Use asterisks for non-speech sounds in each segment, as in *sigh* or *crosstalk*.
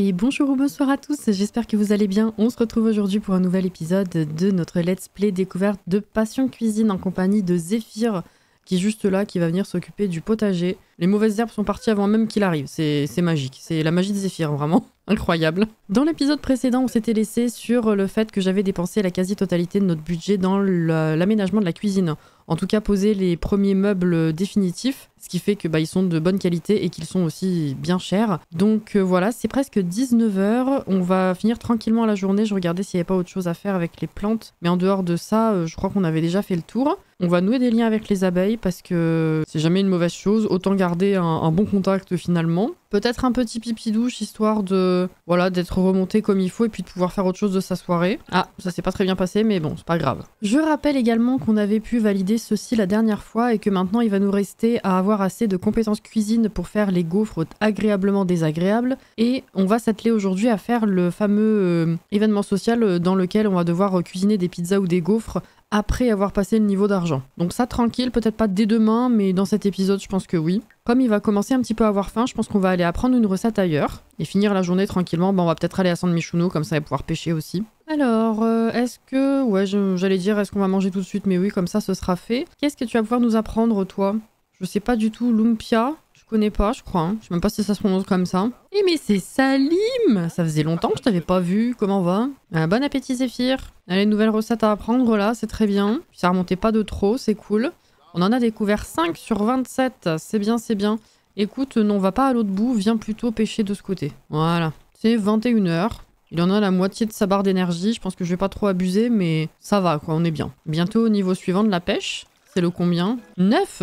Et bonjour ou bonsoir à tous, j'espère que vous allez bien. On se retrouve aujourd'hui pour un nouvel épisode de notre Let's Play découverte de Passion Cuisine en compagnie de Zephyr qui est juste là, qui va venir s'occuper du potager. Les mauvaises herbes sont parties avant même qu'il arrive, c'est magique, c'est la magie de Zéphyr, vraiment, *laughs* incroyable. Dans l'épisode précédent, on s'était laissé sur le fait que j'avais dépensé la quasi-totalité de notre budget dans l'aménagement de la cuisine. En tout cas, poser les premiers meubles définitifs, ce qui fait que bah, ils sont de bonne qualité et qu'ils sont aussi bien chers. Donc euh, voilà, c'est presque 19h, on va finir tranquillement la journée, je regardais s'il n'y avait pas autre chose à faire avec les plantes, mais en dehors de ça, euh, je crois qu'on avait déjà fait le tour. On va nouer des liens avec les abeilles parce que c'est jamais une mauvaise chose. Autant garder un, bon contact finalement. Peut-être un petit pipi douche histoire de voilà d'être remonté comme il faut et puis de pouvoir faire autre chose de sa soirée. Ah, ça s'est pas très bien passé, mais bon, c'est pas grave. Je rappelle également qu'on avait pu valider ceci la dernière fois et que maintenant il va nous rester à avoir assez de compétences cuisine pour faire les gaufres agréablement désagréables. Et on va s'atteler aujourd'hui à faire le fameux euh, événement social dans lequel on va devoir cuisiner des pizzas ou des gaufres après avoir passé le niveau d'argent. Donc ça, tranquille, peut-être pas dès demain, mais dans cet épisode, je pense que oui. Comme il va commencer un petit peu à avoir faim, je pense qu'on va aller apprendre une recette ailleurs et finir la journée tranquillement. Bon, on va peut-être aller à San Michuno, comme ça, et pouvoir pêcher aussi. Alors, euh, est-ce que... Ouais, j'allais dire, est-ce qu'on va manger tout de suite Mais oui, comme ça, ce sera fait. Qu'est-ce que tu vas pouvoir nous apprendre, toi Je sais pas du tout, Lumpia connais pas, je crois. Hein. Je sais même pas si ça se prononce comme ça. Eh mais c'est Salim Ça faisait longtemps que je t'avais pas vu. Comment va euh, Bon appétit, Zéphyr. Allez, nouvelle recette à apprendre, là. C'est très bien. ça remontait pas de trop, c'est cool. On en a découvert 5 sur 27. C'est bien, c'est bien. Écoute, non, va pas à l'autre bout. Viens plutôt pêcher de ce côté. Voilà. C'est 21h. Il en a la moitié de sa barre d'énergie. Je pense que je vais pas trop abuser, mais ça va, quoi. On est bien. Bientôt, au niveau suivant de la pêche. C'est le combien 9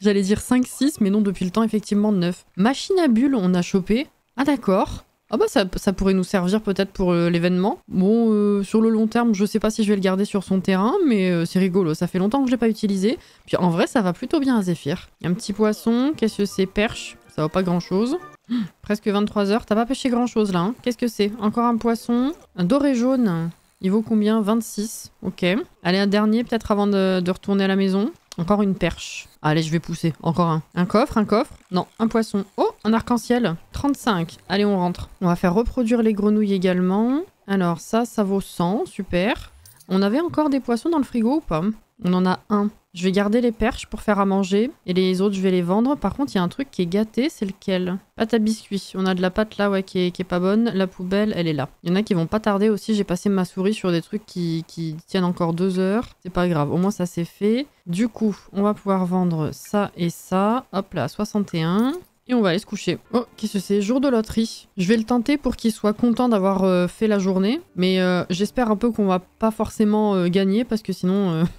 J'allais dire 5, 6, mais non, depuis le temps, effectivement, 9. Machine à bulles, on a chopé. Ah d'accord. Ah bah ça, pourrait nous servir peut-être pour euh, l'événement. Bon, euh, sur le long terme, je sais pas si je vais le garder sur son terrain, mais euh, c'est rigolo, ça fait longtemps que je l'ai pas utilisé. Puis en vrai, ça va plutôt bien à Zephyr. Un petit poisson, qu'est-ce que c'est Perche, ça va pas grand-chose. Hum, presque 23h, t'as pas pêché grand-chose là, hein. Qu'est-ce que c'est Encore un poisson, un doré jaune, il vaut combien 26, ok. Allez, un dernier peut-être avant de retourner à la maison. Encore une perche. Allez, je vais pousser. Encore un. Un coffre, un coffre. Non, un poisson. Oh, un arc-en-ciel. 35. Allez, on rentre. On va faire reproduire les grenouilles également. Alors ça, ça vaut 100. Super. On avait encore des poissons dans le frigo ou pas On en a un. Je vais garder les perches pour faire à manger et les autres, je vais les vendre. Par contre, il y a un truc qui est gâté, c'est lequel Pâte à biscuits. On a de la pâte là, ouais, qui est, pas bonne. La poubelle, elle est là. Il y en a qui vont pas tarder aussi. J'ai passé ma souris sur des trucs qui, tiennent encore deux heures. C'est pas grave, au moins ça s'est fait. Du coup, on va pouvoir vendre ça et ça. Hop là, 61 et on va aller se coucher. Oh, qu'est-ce que c'est Jour de loterie. Je vais le tenter pour qu'il soit content d'avoir euh, fait la journée, mais euh, j'espère un peu qu'on va pas forcément euh, gagner parce que sinon... *laughs*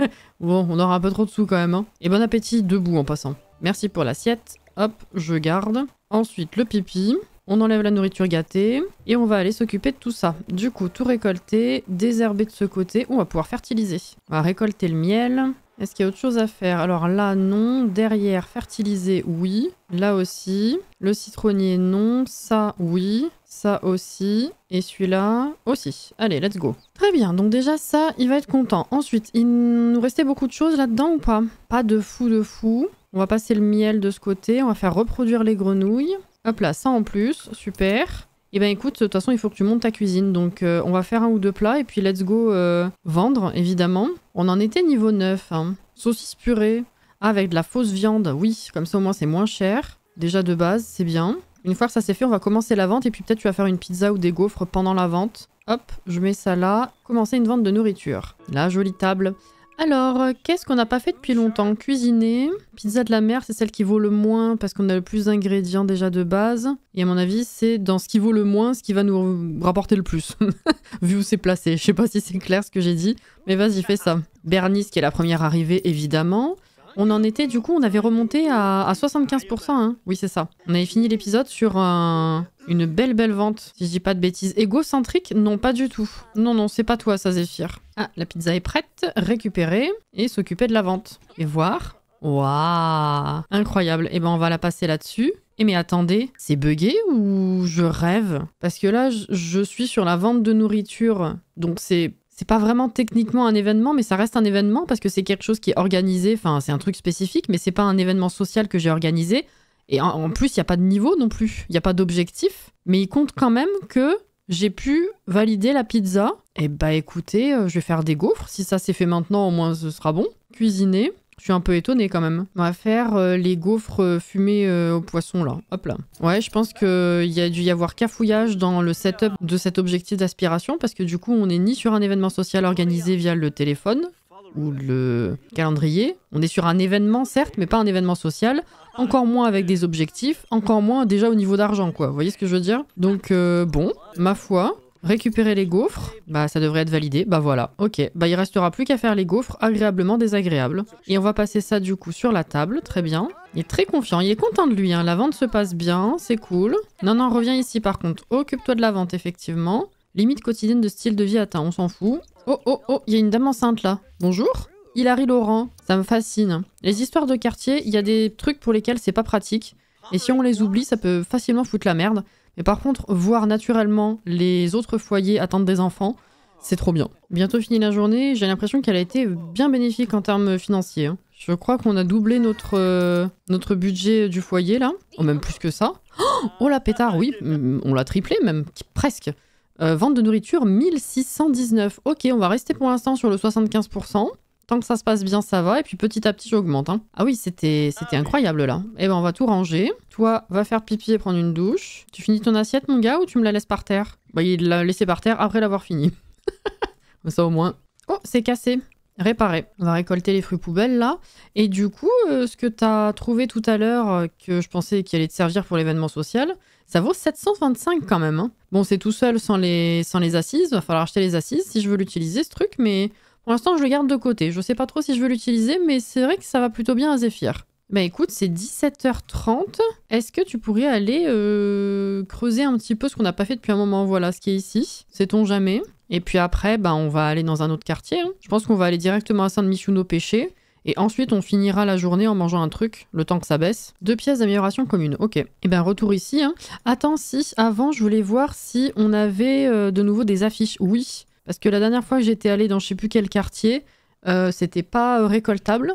*laughs* bon, on aura un peu trop de sous quand même. Hein. Et bon appétit debout en passant. Merci pour l'assiette. Hop, je garde. Ensuite, le pipi. On enlève la nourriture gâtée et on va aller s'occuper de tout ça. Du coup, tout récolter, désherber de ce côté. On va pouvoir fertiliser. On va récolter le miel. Est-ce qu'il y a autre chose à faire Alors là, non. Derrière, fertiliser, oui. Là aussi. Le citronnier, non. Ça, oui. Ça aussi. Et celui-là aussi. Allez, let's go. Très bien, donc déjà ça, il va être content. Ensuite, il nous restait beaucoup de choses là-dedans ou pas Pas de fou de fou. On va passer le miel de ce côté. On va faire reproduire les grenouilles. Hop là, ça en plus. Super. Eh ben écoute, de toute façon, il faut que tu montes ta cuisine. Donc euh, on va faire un ou deux plats et puis let's go euh, vendre, évidemment. On en était niveau 9. Hein. Saucisse purée avec de la fausse viande. Oui, comme ça au moins c'est moins cher. Déjà de base, c'est bien. Une fois que ça c'est fait, on va commencer la vente et puis peut-être tu vas faire une pizza ou des gaufres pendant la vente. Hop, je mets ça là. Commencer une vente de nourriture. La jolie table. Alors, euh, qu'est-ce qu'on n'a pas fait depuis longtemps Cuisiner. Pizza de la mer, c'est celle qui vaut le moins parce qu'on a le plus d'ingrédients déjà de base. Et à mon avis, c'est dans ce qui vaut le moins ce qui va nous rapporter le plus. *laughs* Vu où c'est placé. Je sais pas si c'est clair ce que j'ai dit. Mais vas-y, fais ça. Bernice qui est la première arrivée, évidemment. On en était, du coup, on avait remonté à, 75%. Hein. Oui, c'est ça. On avait fini l'épisode sur une belle, belle vente, si je dis pas de bêtises. Égocentrique Non, pas du tout. Non, non, c'est pas toi, ça, Zéphyr. Ah, la pizza est prête, Récupérer et s'occuper de la vente. Et voir. Waouh Incroyable. eh ben, on va la passer là-dessus. Et eh, mais attendez, c'est buggé ou je rêve Parce que là, je suis sur la vente de nourriture. Donc c'est c'est pas vraiment techniquement un événement, mais ça reste un événement parce que c'est quelque chose qui est organisé. Enfin, c'est un truc spécifique, mais c'est pas un événement social que j'ai organisé. Et en, plus, il n'y a pas de niveau non plus. Il n'y a pas d'objectif. Mais il compte quand même que j'ai pu valider la pizza. Et eh bah écoutez, euh, je vais faire des gaufres. Si ça s'est fait maintenant, au moins ce sera bon. Cuisiner. Je suis un peu étonné quand même. On va faire euh, les gaufres euh, fumées euh, au poisson là. Hop là. Ouais, je pense qu'il y a dû y avoir cafouillage dans le setup de cet objectif d'aspiration parce que du coup, on n'est ni sur un événement social organisé via le téléphone ou le calendrier. On est sur un événement, certes, mais pas un événement social. Encore moins avec des objectifs, encore moins déjà au niveau d'argent, quoi. Vous voyez ce que je veux dire Donc, bon, ma foi, Récupérer les gaufres, bah ça devrait être validé, bah voilà, ok. Bah il restera plus qu'à faire les gaufres agréablement désagréables. Et on va passer ça du coup sur la table, très bien. Il est très confiant, il est content de lui, hein. la vente se passe bien, c'est cool. Non, non, reviens ici par contre, occupe-toi de la vente effectivement. Limite quotidienne de style de vie atteint, on s'en fout. Oh oh oh, il y a une dame enceinte là. Bonjour Hilary Laurent, ça me fascine. Les histoires de quartier, il y a des trucs pour lesquels c'est pas pratique. Et si on les oublie, ça peut facilement foutre la merde. Mais par contre, voir naturellement les autres foyers attendre des enfants, c'est trop bien. Bientôt fini la journée, j'ai l'impression qu'elle a été bien bénéfique en termes financiers. Hein. Je crois qu'on a doublé notre, euh, notre budget du foyer là, oh, même plus que ça. Oh, la pétard, oui, mm, on l'a triplé même, presque. Euh, vente de nourriture 1619. Ok, on va rester pour l'instant sur le 75%. Tant que ça se passe bien, ça va. Et puis petit à petit, j'augmente. Hein. Ah oui, c'était c'était ah incroyable là. Eh ben, on va tout ranger. Toi, va faire pipi et prendre une douche. Tu finis ton assiette, mon gars, ou tu me la laisses par terre Bah, il l'a laissée par terre après l'avoir fini. *laughs* ça au moins. Oh, c'est cassé. Réparé. On va récolter les fruits poubelles là. Et du coup, euh, ce que t'as trouvé tout à l'heure, euh, que je pensais qu'il allait te servir pour l'événement social, ça vaut 725 quand même. Hein. Bon, c'est tout seul sans les, sans les assises. Va falloir acheter les assises si je veux l'utiliser ce truc, mais pour l'instant, je le garde de côté. Je sais pas trop si je veux l'utiliser, mais c'est vrai que ça va plutôt bien à Zephyr. Bah écoute, c'est 17h30. Est-ce que tu pourrais aller euh, creuser un petit peu ce qu'on n'a pas fait depuis un moment Voilà, ce qui est ici. Sait-on jamais Et puis après, bah, on va aller dans un autre quartier. Hein. Je pense qu'on va aller directement à Saint-Michouno pêcher. Et ensuite, on finira la journée en mangeant un truc, le temps que ça baisse. Deux pièces d'amélioration commune, ok. Et eh bien, retour ici. Hein. Attends, si, avant, je voulais voir si on avait euh, de nouveau des affiches. Oui, parce que la dernière fois que j'étais allée dans je sais plus quel quartier, euh, c'était pas euh, récoltable.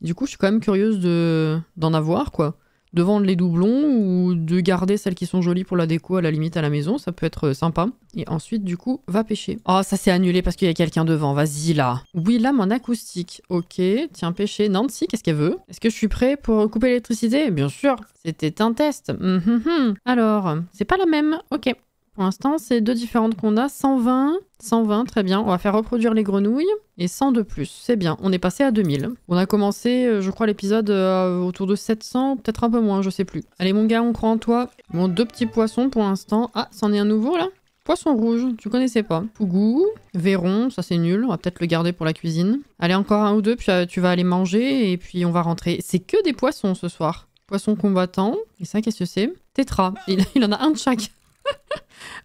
Du coup, je suis quand même curieuse de d'en avoir, quoi. De vendre les doublons ou de garder celles qui sont jolies pour la déco à la limite à la maison, ça peut être euh, sympa. Et ensuite, du coup, va pêcher. Oh, ça s'est annulé parce qu'il y a quelqu'un devant, vas-y là. Oui, là, mon acoustique. Ok, tiens, pêcher. Nancy, qu'est-ce qu'elle veut Est-ce que je suis prêt pour couper l'électricité Bien sûr, c'était un test. Hum, hum, hum. Alors, c'est pas la même. Ok. Pour l'instant, c'est deux différentes qu'on a. 120, 120, très bien. On va faire reproduire les grenouilles. Et 100 de plus, c'est bien. On est passé à 2000. On a commencé, euh, je crois, l'épisode euh, autour de 700, peut-être un peu moins, je sais plus. Allez mon gars, on croit en toi. Bon, deux petits poissons pour l'instant. Ah, c'en est un nouveau là Poisson rouge, tu connaissais pas. Pougou, Véron, ça c'est nul, on va peut-être le garder pour la cuisine. Allez, encore un ou deux, puis euh, tu vas aller manger et puis on va rentrer. C'est que des poissons ce soir. Poisson combattant, et ça qu'est-ce que c'est Tétra, il, *laughs* il en a un de chaque. *laughs*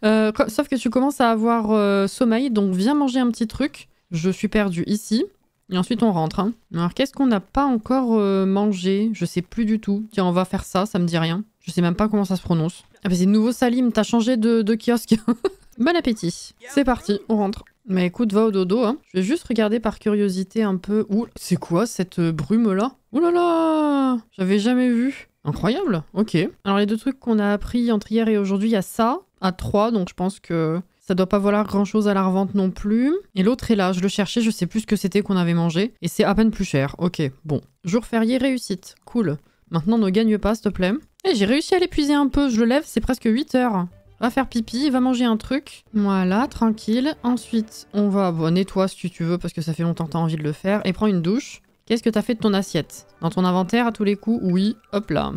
Euh, sauf que tu commences à avoir euh, sommeil, donc viens manger un petit truc. Je suis perdu ici. Et ensuite, on rentre. Hein. Alors, qu'est-ce qu'on n'a pas encore euh, mangé Je sais plus du tout. Tiens, on va faire ça, ça me dit rien. Je sais même pas comment ça se prononce. Ah c'est nouveau Salim, t'as changé de, kiosque. *laughs* bon appétit. C'est parti, on rentre. Mais écoute, va au dodo. Hein. Je vais juste regarder par curiosité un peu. Ouh, c'est quoi cette brume-là Oh là là J'avais jamais vu. Incroyable, ok. Alors les deux trucs qu'on a appris entre hier et aujourd'hui, il y a ça, à 3, donc je pense que ça doit pas valoir grand chose à la revente non plus. Et l'autre est là, je le cherchais, je sais plus ce que c'était qu'on avait mangé, et c'est à peine plus cher, ok, bon. Jour férié, réussite, cool. Maintenant ne gagne pas s'il te plaît. Et eh, j'ai réussi à l'épuiser un peu, je le lève, c'est presque 8 heures va faire pipi, va manger un truc. Voilà, tranquille. Ensuite, on va... Bon, nettoie si tu veux, parce que ça fait longtemps que t'as envie de le faire. Et prends une douche. Qu'est-ce que as fait de ton assiette Dans ton inventaire à tous les coups Oui, hop là.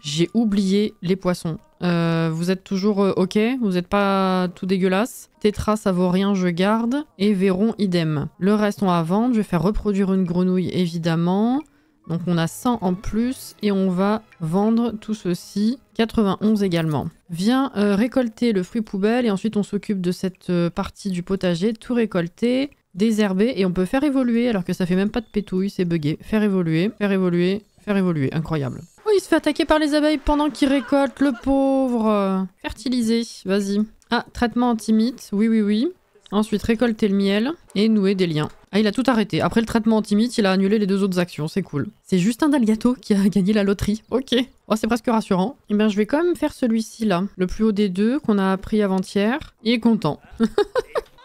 J'ai oublié les poissons. Euh, vous êtes toujours euh, ok Vous n'êtes pas tout dégueulasse Tetra, ça vaut rien, je garde. Et Véron, idem. Le reste, on va vendre. Je vais faire reproduire une grenouille, évidemment. Donc on a 100 en plus et on va vendre tout ceci. 91 également. Viens euh, récolter le fruit poubelle et ensuite on s'occupe de cette partie du potager. Tout récolté désherber et on peut faire évoluer alors que ça fait même pas de pétouille, c'est bugué. Faire évoluer, faire évoluer, faire évoluer, incroyable. Oh, il se fait attaquer par les abeilles pendant qu'il récolte, le pauvre Fertiliser, vas-y. Ah, traitement antimite, oui, oui, oui. Ensuite, récolter le miel et nouer des liens. Ah, il a tout arrêté. Après le traitement antimite, il a annulé les deux autres actions, c'est cool. C'est juste un Dalgato qui a *laughs* gagné la loterie. Ok. Oh, c'est presque rassurant. Eh bien, je vais quand même faire celui-ci, là. Le plus haut des deux qu'on a appris avant-hier. Il est content. *laughs*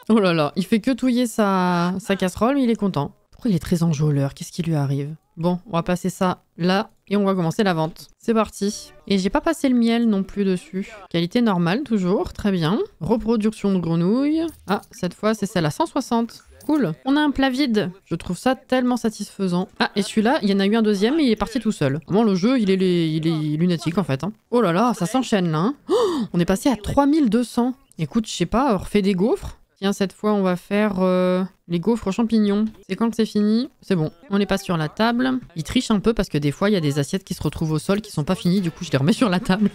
Oh là là, il fait que touiller sa, casserole, mais il est content. Pourquoi il est très enjôleur Qu'est-ce qui lui arrive Bon, on va passer ça là et on va commencer la vente. C'est parti. Et j'ai pas passé le miel non plus dessus. Qualité normale toujours, très bien. Reproduction de grenouilles. Ah, cette fois c'est celle à 160. Cool. On a un plat vide. Je trouve ça tellement satisfaisant. Ah, et celui-là, il y en a eu un deuxième et il est parti tout seul. Comment le jeu, il est, il est lunatique en fait. Hein. Oh là là, ça s'enchaîne là. Hein. Oh, on est passé à 3200. Écoute, je sais pas, on refait des gaufres Tiens, cette fois, on va faire euh, les gaufres aux champignons. C'est quand c'est fini C'est bon. On n'est pas sur la table. Il triche un peu parce que des fois, il y a des assiettes qui se retrouvent au sol qui sont pas finies. Du coup, je les remets sur la table.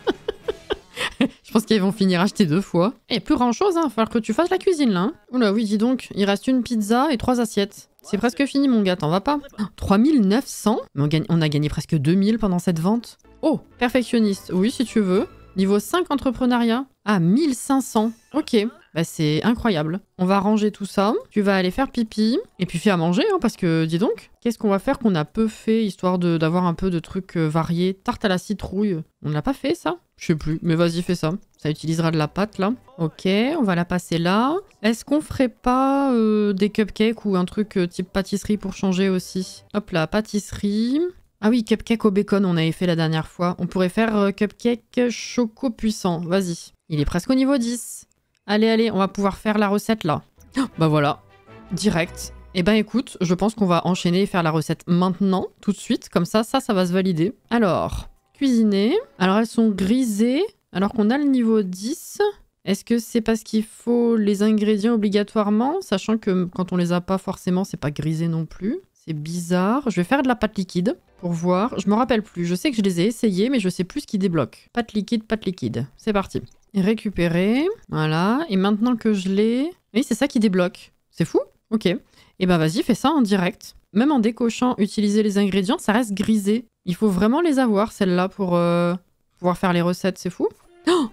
*laughs* je pense qu'ils vont finir acheter deux fois. Et eh, plus grand chose, hein. Falloir que tu fasses la cuisine, là. Hein. Oula, oui, dis donc. Il reste une pizza et trois assiettes. C'est presque fini, mon gars. T'en vas pas 3900 Mais on, on a gagné presque 2000 pendant cette vente. Oh, perfectionniste. Oui, si tu veux. Niveau 5 entrepreneuriat. Ah, 1500. Ok. Bah, c'est incroyable. On va ranger tout ça. Tu vas aller faire pipi. Et puis fais à manger, hein, parce que dis donc, qu'est-ce qu'on va faire qu'on a peu fait, histoire d'avoir un peu de trucs euh, variés Tarte à la citrouille. On ne l'a pas fait, ça Je sais plus, mais vas-y, fais ça. Ça utilisera de la pâte, là. Ok, on va la passer là. Est-ce qu'on ferait pas euh, des cupcakes ou un truc euh, type pâtisserie pour changer aussi Hop là, pâtisserie. Ah oui, cupcake au bacon, on avait fait la dernière fois. On pourrait faire cupcake choco puissant. Vas-y. Il est presque au niveau 10. Allez, allez, on va pouvoir faire la recette là. Oh, bah voilà, direct. Eh ben écoute, je pense qu'on va enchaîner et faire la recette maintenant, tout de suite. Comme ça, ça, ça va se valider. Alors, cuisiner. Alors elles sont grisées, alors qu'on a le niveau 10. Est-ce que c'est parce qu'il faut les ingrédients obligatoirement Sachant que quand on les a pas forcément, c'est pas grisé non plus. C'est bizarre. Je vais faire de la pâte liquide pour voir. Je me rappelle plus. Je sais que je les ai essayées, mais je sais plus ce qui débloque. Pâte liquide, pâte liquide. C'est parti. Récupérer. Voilà. Et maintenant que je l'ai... Oui, c'est ça qui débloque. C'est fou Ok. Et eh bah ben, vas-y, fais ça en direct. Même en décochant, utiliser les ingrédients, ça reste grisé. Il faut vraiment les avoir, celles-là, pour euh, pouvoir faire les recettes. C'est fou. Oh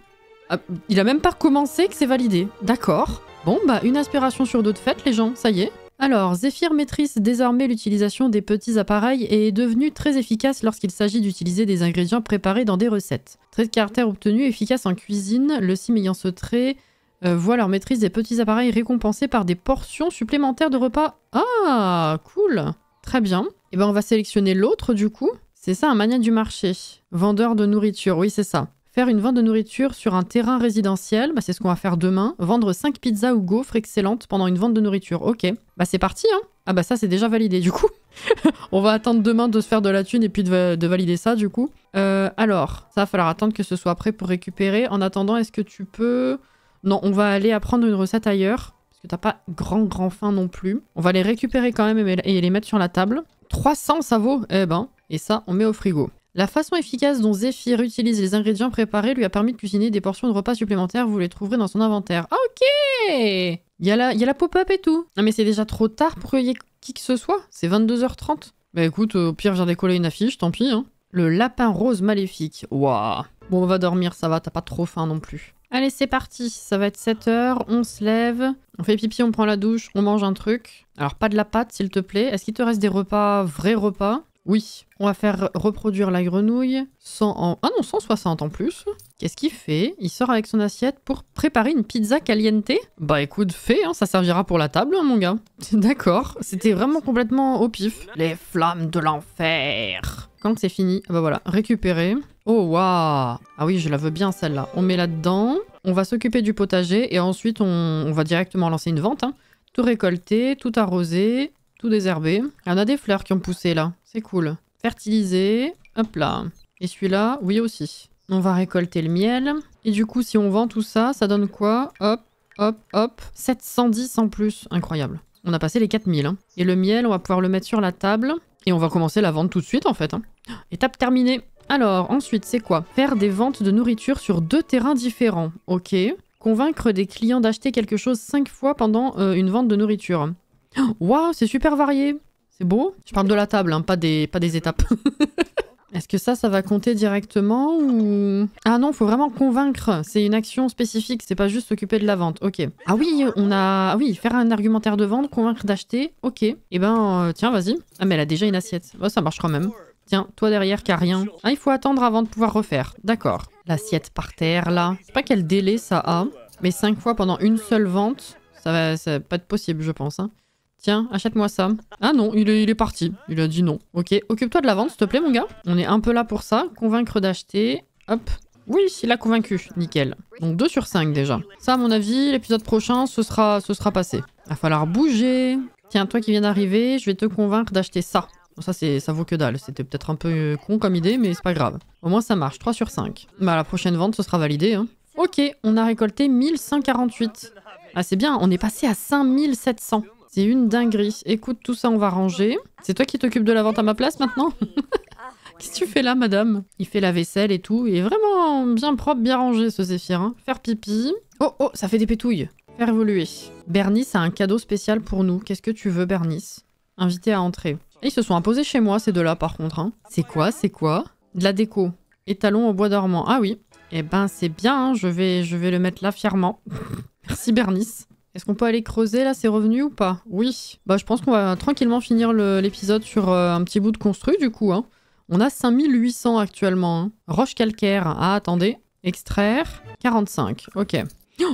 ah, il a même pas commencé que c'est validé. D'accord. Bon, bah une aspiration sur d'autres de les gens. Ça y est. Alors, Zephyr maîtrise désormais l'utilisation des petits appareils et est devenu très efficace lorsqu'il s'agit d'utiliser des ingrédients préparés dans des recettes. Trait de caractère obtenu, efficace en cuisine, le sim ayant ce trait euh, voit leur maîtrise des petits appareils récompensés par des portions supplémentaires de repas. Ah, cool Très bien. Et eh ben on va sélectionner l'autre du coup. C'est ça un mania du marché. Vendeur de nourriture, oui c'est ça une vente de nourriture sur un terrain résidentiel, bah c'est ce qu'on va faire demain. Vendre 5 pizzas ou gaufres excellentes pendant une vente de nourriture. Ok, bah c'est parti hein Ah bah ça c'est déjà validé du coup. *laughs* on va attendre demain de se faire de la thune et puis de, valider ça du coup. Euh, alors, ça va falloir attendre que ce soit prêt pour récupérer. En attendant, est-ce que tu peux... Non, on va aller apprendre une recette ailleurs. Parce que t'as pas grand grand faim non plus. On va les récupérer quand même et les mettre sur la table. 300 ça vaut Eh ben, et ça on met au frigo. La façon efficace dont Zephyr utilise les ingrédients préparés lui a permis de cuisiner des portions de repas supplémentaires, vous les trouverez dans son inventaire. Ah, ok Il y a la, pop-up et tout. Non mais c'est déjà trop tard pour qu'il y ait qui que ce soit. C'est 22h30. Bah écoute, au pire, je viens décoller une affiche, tant pis. Hein. Le lapin rose maléfique. Waouh Bon, on va dormir, ça va, t'as pas trop faim non plus. Allez, c'est parti. Ça va être 7h, on se lève, on fait pipi, on prend la douche, on mange un truc. Alors, pas de la pâte, s'il te plaît. Est-ce qu'il te reste des repas, vrais repas oui, on va faire reproduire la grenouille. Ah non, 160 en plus. Qu'est-ce qu'il fait Il sort avec son assiette pour préparer une pizza caliente Bah écoute, fait, hein, ça servira pour la table, hein, mon gars. *laughs* D'accord, c'était vraiment complètement au pif. Les flammes de l'enfer Quand c'est fini, ah bah voilà, récupérer. Oh waouh Ah oui, je la veux bien celle-là. On met là-dedans, on va s'occuper du potager et ensuite on... va directement lancer une vente. Hein. tout récolter, tout arroser, tout désherbé. y on a des fleurs qui ont poussé là, c'est cool. Fertiliser, hop là. Et celui-là, oui aussi. On va récolter le miel. Et du coup, si on vend tout ça, ça donne quoi Hop, hop, hop. 710 en plus, incroyable. On a passé les 4000. Hein. Et le miel, on va pouvoir le mettre sur la table. Et on va commencer la vente tout de suite en fait. Hein. Étape terminée. Alors, ensuite, c'est quoi Faire des ventes de nourriture sur deux terrains différents. Ok. Convaincre des clients d'acheter quelque chose cinq fois pendant euh, une vente de nourriture. Waouh, c'est super varié. C'est beau. Je parle de la table, hein, pas, des, pas des étapes. *laughs* Est-ce que ça, ça va compter directement ou... Ah non, faut vraiment convaincre. C'est une action spécifique, c'est pas juste s'occuper de la vente. Ok. Ah oui, on a... Ah oui, faire un argumentaire de vente, convaincre d'acheter. Ok. Et eh ben, euh, tiens, vas-y. Ah mais elle a déjà une assiette. Oh, ça marche quand même. Tiens, toi derrière qui a rien. Ah, il faut attendre avant de pouvoir refaire. D'accord. L'assiette par terre, là. Je sais pas quel délai ça a, mais 5 fois pendant une seule vente, ça va, pas être possible, je pense. Hein. Tiens, achète-moi ça. Ah non, il est, parti. Il a dit non. Ok, occupe-toi de la vente, s'il te plaît, mon gars. On est un peu là pour ça. Convaincre d'acheter. Hop. Oui, il a convaincu. Nickel. Donc 2 sur 5 déjà. Ça, à mon avis, l'épisode prochain, ce sera, ce sera passé. Va falloir bouger. Tiens, toi qui viens d'arriver, je vais te convaincre d'acheter ça. Bon, ça, ça vaut que dalle. C'était peut-être un peu euh, con comme idée, mais c'est pas grave. Au moins, ça marche. 3 sur 5. Bah, la prochaine vente, ce sera validé. Hein. Ok, on a récolté 1148. Ah, c'est bien, on est passé à 5700. C'est une dinguerie. Écoute, tout ça, on va ranger. C'est toi qui t'occupes de la vente à ma place maintenant *laughs* Qu'est-ce que tu fais là, madame Il fait la vaisselle et tout. Il est vraiment bien propre, bien rangé, ce zéphyr. Hein. Faire pipi. Oh, oh, ça fait des pétouilles. Faire évoluer. Bernice a un cadeau spécial pour nous. Qu'est-ce que tu veux, Bernice Invité à entrer. ils se sont imposés chez moi, ces deux-là, par contre. Hein. C'est quoi C'est quoi De la déco. Étalon au bois dormant. Ah oui. Eh ben, c'est bien. Hein. Je, vais, je vais le mettre là fièrement. *laughs* Merci, Bernice. Est-ce qu'on peut aller creuser là C'est revenu ou pas Oui. Bah je pense qu'on va tranquillement finir l'épisode sur euh, un petit bout de construit du coup. Hein. On a 5800 actuellement. Hein. Roche calcaire. Ah attendez. Extraire. 45. Ok.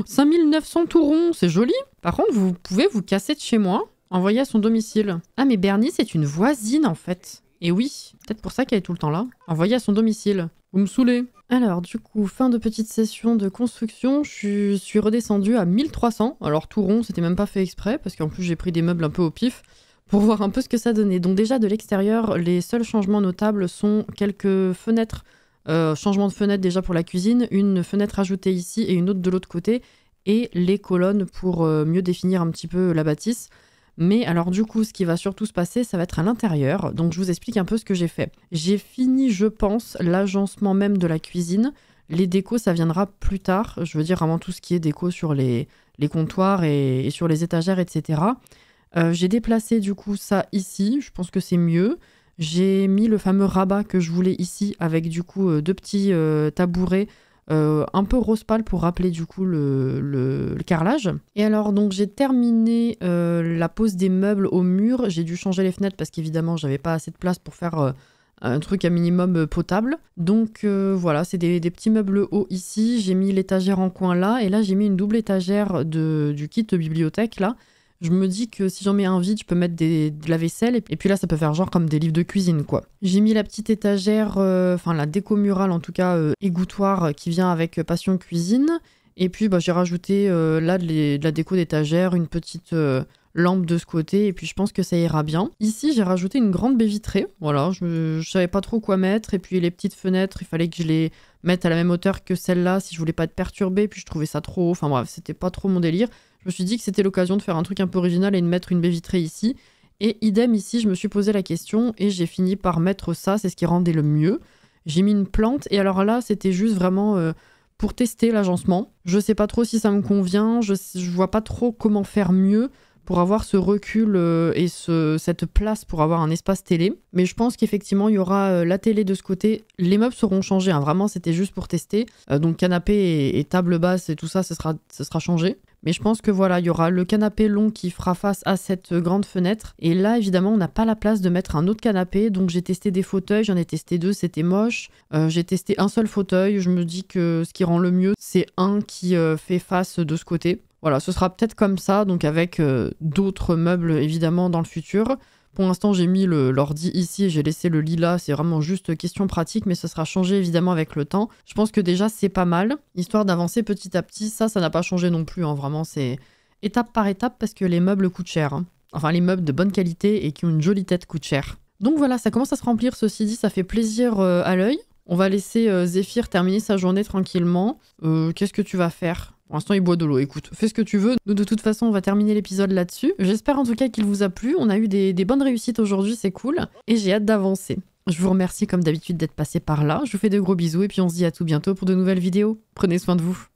5900 tourons. c'est joli. Par contre, vous pouvez vous casser de chez moi, envoyer à son domicile. Ah mais Bernie c'est une voisine en fait. Et oui, peut-être pour ça qu'elle est tout le temps là. Envoyée à son domicile. Vous me saoulez. Alors, du coup, fin de petite session de construction. Je suis redescendue à 1300. Alors, tout rond, c'était même pas fait exprès, parce qu'en plus, j'ai pris des meubles un peu au pif pour voir un peu ce que ça donnait. Donc, déjà, de l'extérieur, les seuls changements notables sont quelques fenêtres. Euh, changement de fenêtre déjà pour la cuisine, une fenêtre ajoutée ici et une autre de l'autre côté, et les colonnes pour euh, mieux définir un petit peu la bâtisse. Mais alors du coup, ce qui va surtout se passer, ça va être à l'intérieur. Donc je vous explique un peu ce que j'ai fait. J'ai fini, je pense, l'agencement même de la cuisine. Les décos, ça viendra plus tard. Je veux dire avant tout ce qui est déco sur les, comptoirs et, sur les étagères, etc. Euh, j'ai déplacé du coup ça ici. Je pense que c'est mieux. J'ai mis le fameux rabat que je voulais ici avec du coup euh, deux petits euh, tabourets euh, un peu rose pâle pour rappeler du coup le, carrelage. Et alors donc j'ai terminé euh, la pose des meubles au mur, j'ai dû changer les fenêtres parce qu'évidemment j'avais pas assez de place pour faire euh, un truc à minimum potable. Donc voilà, c'est des, petits meubles hauts ici, j'ai mis l'étagère en coin là, et là j'ai mis une double étagère de, du kit bibliothèque là, je me dis que si j'en mets un vide, je peux mettre de la vaisselle. Et puis là, ça peut faire genre comme des livres de cuisine, quoi. J'ai mis la petite étagère, euh, enfin la déco murale en tout cas, euh, égouttoir, euh, qui vient avec Passion Cuisine. Et puis bah, j'ai rajouté là de, la déco d'étagère, une petite lampe de ce côté, et puis je pense que ça ira bien. Ici, j'ai rajouté une grande baie vitrée. Voilà, je, ne savais pas trop quoi mettre. Et puis les petites fenêtres, il fallait que je les mette à la même hauteur que celle-là si je voulais pas être perturbée. Puis je trouvais ça trop. Enfin bref, c'était pas trop mon délire. Je me suis dit que c'était l'occasion de faire un truc un peu original et de mettre une baie vitrée ici. Et idem ici, je me suis posé la question et j'ai fini par mettre ça, c'est ce qui rendait le mieux. J'ai mis une plante et alors là, c'était juste vraiment euh, pour tester l'agencement. Je sais pas trop si ça me convient, je, ne vois pas trop comment faire mieux pour avoir ce recul euh, et cette place pour avoir un espace télé. Mais je pense qu'effectivement, il y aura euh, la télé de ce côté. Les meubles seront changés. Hein, vraiment, c'était juste pour tester. donc, canapé et, table basse et tout ça, ce sera changé. Mais je pense que voilà, il y aura le canapé long qui fera face à cette grande fenêtre. Et là, évidemment, on n'a pas la place de mettre un autre canapé. Donc j'ai testé des fauteuils, j'en ai testé deux, c'était moche. Euh, j'ai testé un seul fauteuil. Je me dis que ce qui rend le mieux, c'est un qui euh, fait face de ce côté. Voilà, ce sera peut-être comme ça, donc avec euh, d'autres meubles évidemment dans le futur. Pour l'instant, j'ai mis l'ordi ici, j'ai laissé le lit là, c'est vraiment juste question pratique, mais ce sera changé évidemment avec le temps. Je pense que déjà, c'est pas mal, histoire d'avancer petit à petit. Ça, ça n'a pas changé non plus, hein. vraiment, c'est étape par étape, parce que les meubles coûtent cher. Hein. Enfin, les meubles de bonne qualité et qui ont une jolie tête coûtent cher. Donc voilà, ça commence à se remplir, ceci dit, ça fait plaisir euh, à l'œil. On va laisser euh, Zéphyr terminer sa journée tranquillement. Euh, qu'est-ce que tu vas faire pour l'instant, il boit de l'eau. Écoute, fais ce que tu veux. Nous, de toute façon, on va terminer l'épisode là-dessus. J'espère en tout cas qu'il vous a plu. On a eu des, bonnes réussites aujourd'hui, c'est cool. Et j'ai hâte d'avancer. Je vous remercie comme d'habitude d'être passé par là. Je vous fais de gros bisous et puis on se dit à tout bientôt pour de nouvelles vidéos. Prenez soin de vous.